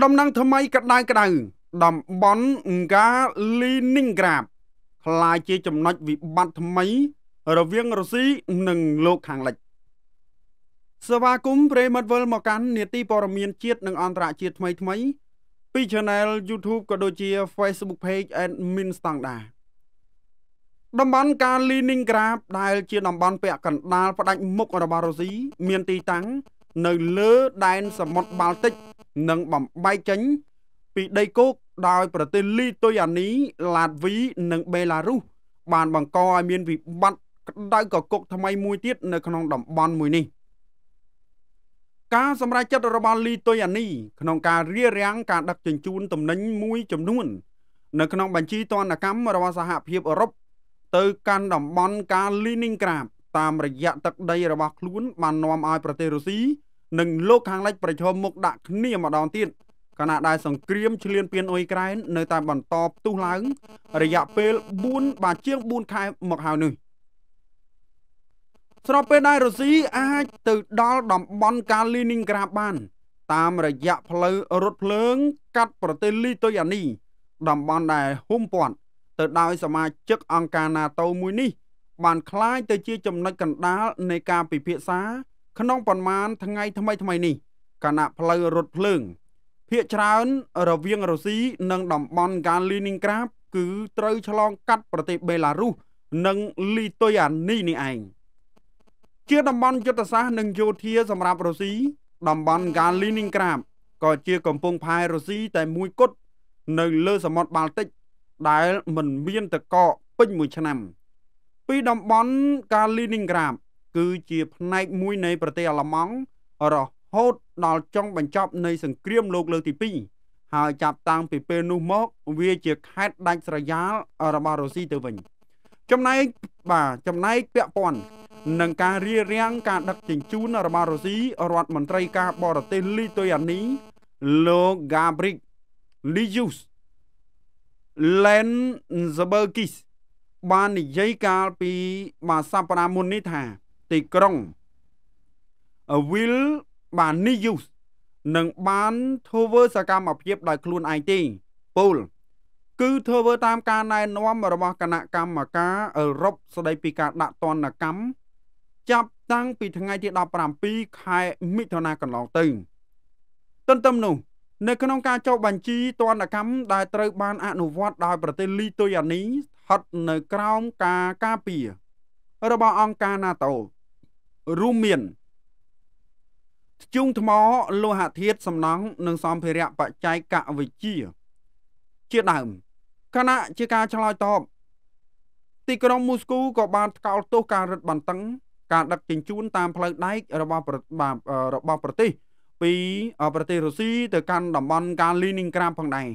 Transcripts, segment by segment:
ដំណឹងថ្មីកដៅកដៅតំបន់ហ្គាលីនីងក្រាបคล้ายជាចំណុចវិបត្តិថ្មី រវាងរុស្ស៊ីនិងលោកខាងលិចសេវាគមន៍ព្រេមិតវិលមកកាន់នេតិព័រមានជាតិនិងអន្តរជាតិថ្មីថ្មីពី Channel YouTube ក៏ដូចជា Facebook Page Admin ស្តង់ដាតំបន់កាលីនីងក្រាបដែលជាតំបន់ពាក់កណ្ដាលផ្ដាច់មុខរបស់រុស្ស៊ីមានទីតាំងនៅលើដែនសមុទ្របាល់ទិកនិងបំបែកចេញពីដីគោកដោយប្រទេសលីទុយអានី ឡាតវីនិងបេឡារុសបានបង្កឲ្យមានវិបត្តិក្តៅកគុកថ្មីមួយទៀតនៅក្នុងតំបន់មួយនេះការសម្រេចចិត្តរបស់លីទុយអានីក្នុងការរៀបរៀងការ ដឹកជញ្ជូនទំនិញមួយចំនួននៅក្នុងបញ្ជីទណ្ឌកម្មរបស់សហភាពអឺរ៉ុបទៅកាន់តំបន់កាលីនីងក្រាបតាមរយៈទឹកដីរបស់ខ្លួន បាននាំឲ្យប្រទេសរុស្ស៊ីនិងលោកខាងលិចប្រជុំមុខដាក់គ្នាម្ដងទៀតគណៈដែលសង្គ្រាមឈ្លានពានអ៊ុយក្រែននៅតែបន្តផ្ទុះឡើង រយៈពេល4បាទជាង4ខែមកហើយនេះស្របពេលដែលរុស្ស៊ីអាចទៅដល់តំបន់កាលីនីនក្រាបាន តាមរយៈផ្លូវរថភ្លើង កាត់ប្រទេសលីទុយអានីតំបន់ដែលហ៊ុំព័ទ្ធទៅដោយសមាជិកអង្គការ NATO មួយនេះ បានคล้ายទៅជាចំណុចកណ្ដាលនៃការពិភាក្សាក្នុងប៉ុន្មានថ្ងៃថ្មីថ្មីនេះគណៈផ្លូវរថភ្លើងភ ieck ច្រើន រវាងរុស្ស៊ីនិងតំបន់កាលីនីនក្រាបគឺត្រូវឆ្លងកាត់ប្រទេសបេឡារុសនិងលីទុយអានីនេះឯងជាតំបន់យុទ្ធសាស្ត្រនិងយោធាសម្រាប់រុស្ស៊ីតំបន់កាលីនីនក្រាបក៏ជាកំពង់ផែរុស្ស៊ីតែមួយគត់នៅលើសមុទ្របាល់ទិកដែលមិនមានទឹកកកពេញមួយឆ្នាំ ពីតំបន់កាលីនីនក្រាបគឺជាផ្នែកមួយនៃ ប្រទេសអាល្លឺម៉ង់រហូតដល់ចុងបញ្ចប់ នៃ សង្គ្រាមលោកលើកទី2ហើយចាប់តាំងពីពេលនោះមក វាជាខេត្តដាច់ស្រយាលរបស់រុស្ស៊ីទៅវិញចំណែកបាទចំណែកពាក់ព័ន្ធនឹងការរៀបរៀងការដឹកជញ្ជូនរបស់រុស្ស៊ីរដ្ឋមន្ត្រីការបរទេសលីទុយអានីលោក Gabriel Lius Lensbergis បាននិយាយកាលពីមួយសប្តាហ៍មុននេះថាទីក្រុង will បាន need use នឹងបានធ្វើសកម្មភាពដោយខ្លួនឯងទេពូលគឺធ្វើតាមការណែនាំរបស់គណៈកម្មការអឺរ៉ុបស្ដីពីការដាក់ទណ្ឌកម្មចាប់តាំងពីថ្ងៃទី17ខែមិថុនាកន្លងទៅទន្ទឹមនោះនៅក្នុងការចុះបញ្ជីទណ្ឌកម្មដែលត្រូវ បានអនុវត្តដោយប្រទេសលីទុយអានីស្ថិតនៅក្រោមការការពាររបស់អង្គការ NATO រួមមានធ្យូងថ្មលោហៈធាតុសំណង់និងសម្ភារៈបច្ចេកវិទ្យាជាដើមគណៈជាការឆ្លើយតបទីក្រុងមូស្គូក៏បានថ្កោលទោសការរឹតបន្តឹង ការដឹកជញ្ជូនតាមផ្លូវដែករបស់របស់ប្រទេស ពីប្រទេសរុស្ស៊ីទៅកាន់តំបន់កាលីនីនក្រាមផងដែរ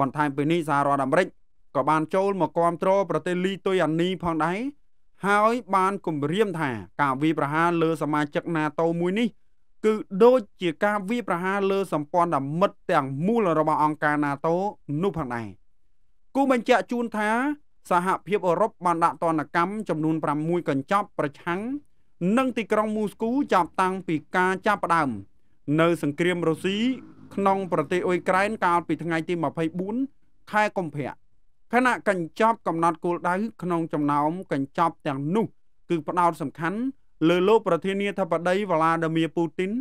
បន្ថែមពីនេះសហរដ្ឋអាមេរិកក៏បាន ចូល មកគាំទ្រប្រទេសលីទុយអានីផងដែរហើយបានគម្រាមថាការវាយប្រហារលើ សមាជិក NATO មួយនេះ គឺដូចជាការវាយប្រហារលើសម្ព័ន្ធមិត្តទាំងមូលរបស់អង្គការ NATO នោះផងដែរគូបញ្ជាក់ជូនថាសហភាពអឺរ៉ុបបានដាក់ទណ្ឌកម្មចំនួន6កញ្ចប់ ប្រឆាំងនឹងទីក្រុងមូស្គូចាប់តាំងពីការចាប់ផ្ដើមនៅ សង្គ្រាមរុស្ស៊ីក្នុងប្រទេសអ៊ុយក្រែនកាលពីថ្ងៃទី24ខែកុម្ភៈខណៈកញ្ចប់កំណត់គោលដៅក្នុងចំណោមកញ្ចប់ទាំងនោះ គឺផ្ដោត សំខាន់ លើលោកប្រធានាធិបតីវ្លាឌីមៀពូទីន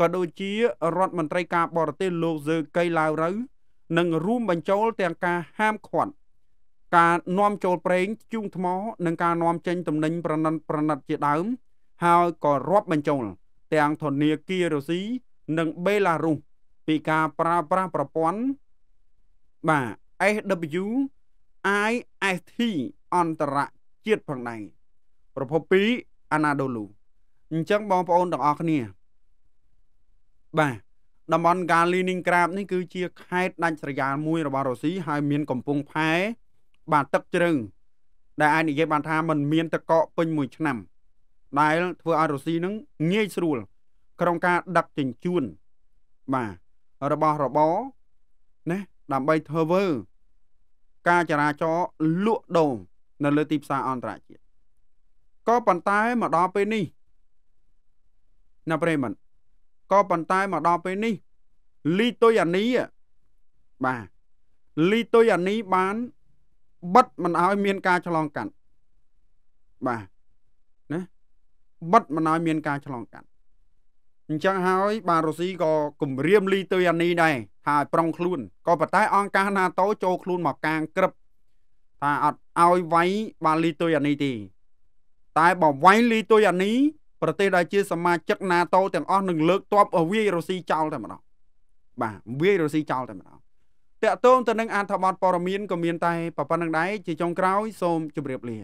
ក៏ដូចជារដ្ឋមន្ត្រីការបរទេសលោកសឺកេយឡាវរូវនិងរួមបញ្ចូលទាំងការហាមឃាត់ការនាំចូលប្រេងជូងថ្មនិងការនាំចេញទំនិញប្រណិតប្រណិតជាដើមហើយក៏រាប់បញ្ចូល ទាំងធនាគាររុស្ស៊ីនិងបេឡារុសពីការប្រើប្រាស់ប្រព័ន្ធបាទ SW IST អន្តរជាតិផងដែរប្រភព2 Anadolu អញ្ចឹងបងប្អូនទាំងអស់គ្នា បាទតំបន់កាលីនីងក្រាបនេះគឺ ជាខេត្តដាច់ស្រយាលមួយ របស់រុស្ស៊ីហើយមានកំពង់ផែ បាទទឹកជ្រឹងដែលអាចនិយាយបានថាมันមានទឹកកកពេញមួយឆ្នាំ ដែលធ្វើឲ្យរុស្ស៊ីនឹងងាយស្រួល ក្នុងការដឹកជញ្ជូនបាទរបស់របរណាដើម្បីធ្វើការចរាចរលក់ដូរនៅលើទីផ្សារអន្តរជាតិក៏ប៉ុន្តែមកដល់ពេលនេះណាប្រិមត្តក៏ប៉ុន្តែមកដល់ពេលនេះ លីតុយអានីបាទលីតុយអានីបាន បិទមិនឲ្យ មានការឆ្លងកាត់បាទណាបិទមិនឲ្យមានការឆ្លងកាត់អញ្ចឹងហើយបានរុស្ស៊ីក៏គំរាមលីទុយអានីដែរថាឲ្យប្រុងខ្លួនក៏ប៉ុន្តែអង្គការ NATO ចូលខ្លួនមកកាងក្រឹបថាអត់ឲ្យវាយបានលីទុយអានីទេតែបើវាយលីទុយអានី ប្រទេសដែលជាសមាជិក NATO ទាំងអស់នឹងលើកទ័ពវាយរុស្ស៊ីចោលតែម្ដងបាទវាយរុស្ស៊ីចោលតែម្ដងតកតងទៅនឹងអត្ថបទព័រមៀនក៏មានតែប៉ុណ្្នឹងដែរជាចុងក្រោយសូមជម្រាបលា